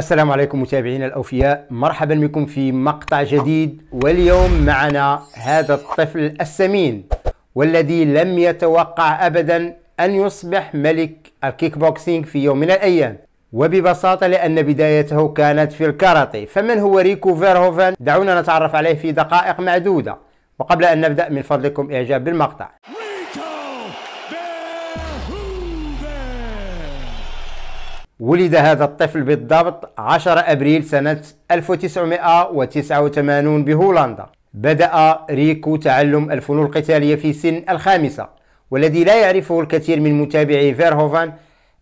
السلام عليكم متابعينا الاوفياء مرحبا بكم في مقطع جديد واليوم معنا هذا الطفل السمين والذي لم يتوقع ابدا ان يصبح ملك الكيك بوكسينج في يوم من الايام وببساطه لان بدايته كانت في الكاراتيه فمن هو ريكو فيرهوفن دعونا نتعرف عليه في دقائق معدوده وقبل ان نبدا من فضلكم اعجاب بالمقطع ولد هذا الطفل بالضبط 10 أبريل سنة 1989 بهولندا بدأ ريكو تعلم الفنون القتالية في سن الخامسة والذي لا يعرفه الكثير من متابعي فيرهوفان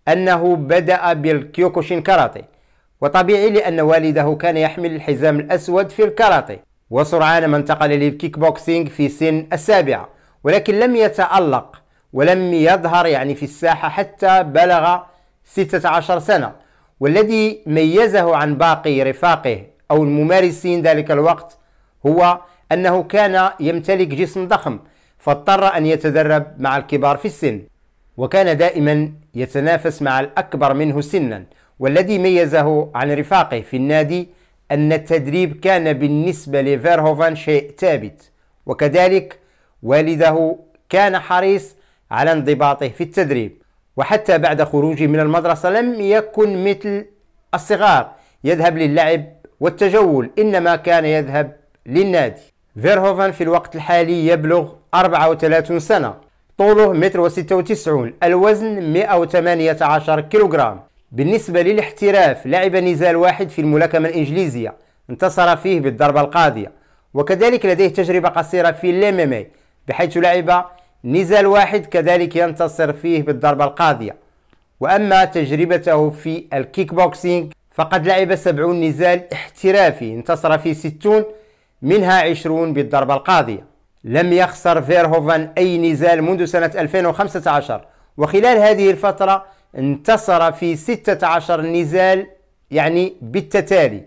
أنه بدأ بالكيوكوشين كاراتي وطبيعي لأن والده كان يحمل الحزام الأسود في الكاراتي وسرعان ما انتقل للكيك بوكسينج في سن السابعة ولكن لم يتألق ولم يظهر يعني في الساحة حتى بلغ 16 سنة والذي ميزه عن باقي رفاقه أو الممارسين ذلك الوقت هو أنه كان يمتلك جسم ضخم فاضطر أن يتدرب مع الكبار في السن وكان دائما يتنافس مع الأكبر منه سنا والذي ميزه عن رفاقه في النادي أن التدريب كان بالنسبة لفيرهوفان شيء ثابت وكذلك والده كان حريص على انضباطه في التدريب وحتى بعد خروجه من المدرسة لم يكن مثل الصغار يذهب للعب والتجول إنما كان يذهب للنادي فيرهوفن في الوقت الحالي يبلغ 34 سنة طوله متر وستة وتسعون الوزن 118 كيلوغرام بالنسبة للاحتراف لعب نزال واحد في الملاكمة الإنجليزية انتصر فيه بالضربة القاضية وكذلك لديه تجربة قصيرة في الامامي إيه، بحيث لعب نزال واحد كذلك ينتصر فيه بالضربة القاضية وأما تجربته في الكيك بوكسينج فقد لعب سبعون نزال احترافي انتصر في ستون منها عشرون بالضربة القاضية لم يخسر فيرهوفان أي نزال منذ سنة 2015 وخلال هذه الفترة انتصر في 16 نزال يعني بالتتالي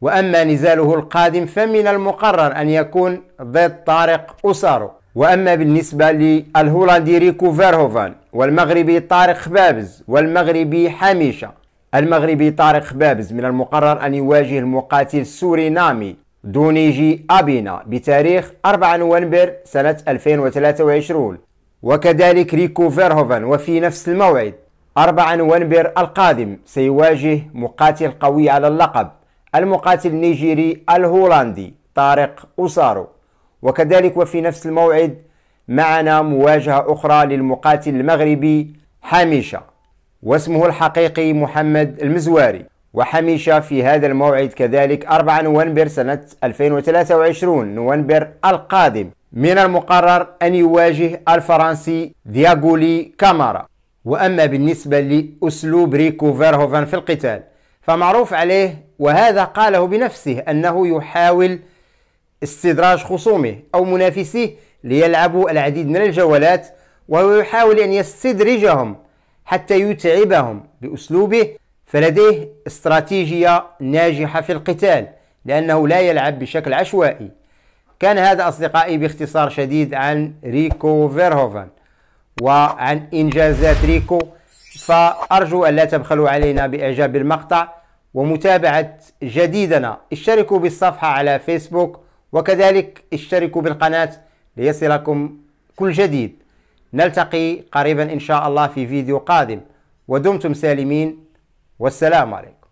وأما نزاله القادم فمن المقرر أن يكون ضد طارق أسارو وأما بالنسبة للهولندي ريكو فيرهوفان والمغربي طارق خبابز والمغربي حميشة المغربي طارق خبابز من المقرر أن يواجه المقاتل السوري نامي دونيجي أبينا بتاريخ 4 نوفمبر سنة 2023 وكذلك ريكو فيرهوفان وفي نفس الموعد 4 نوفمبر القادم سيواجه مقاتل قوي على اللقب المقاتل النيجيري الهولندي طارق أوسارو وكذلك وفي نفس الموعد معنا مواجهة أخرى للمقاتل المغربي حميشة واسمه الحقيقي محمد المزواري وحميشة في هذا الموعد كذلك 4 نوفمبر سنة 2023 نوفمبر القادم من المقرر أن يواجه الفرنسي دياغولي كامارا وأما بالنسبة لأسلوب ريكو فيرهوفن في القتال فمعروف عليه وهذا قاله بنفسه أنه يحاول استدراج خصومه أو منافسيه ليلعبوا العديد من الجولات وهو يحاول أن يستدرجهم حتى يتعبهم بأسلوبه فلديه استراتيجية ناجحة في القتال لأنه لا يلعب بشكل عشوائي كان هذا أصدقائي باختصار شديد عن ريكو فيرهوفن وعن إنجازات ريكو فأرجو ان لا تبخلوا علينا بإعجاب المقطع ومتابعة جديدنا اشتركوا بالصفحة على فيسبوك وكذلك اشتركوا بالقناة ليصلكم كل جديد نلتقي قريبا إن شاء الله في فيديو قادم ودمتم سالمين والسلام عليكم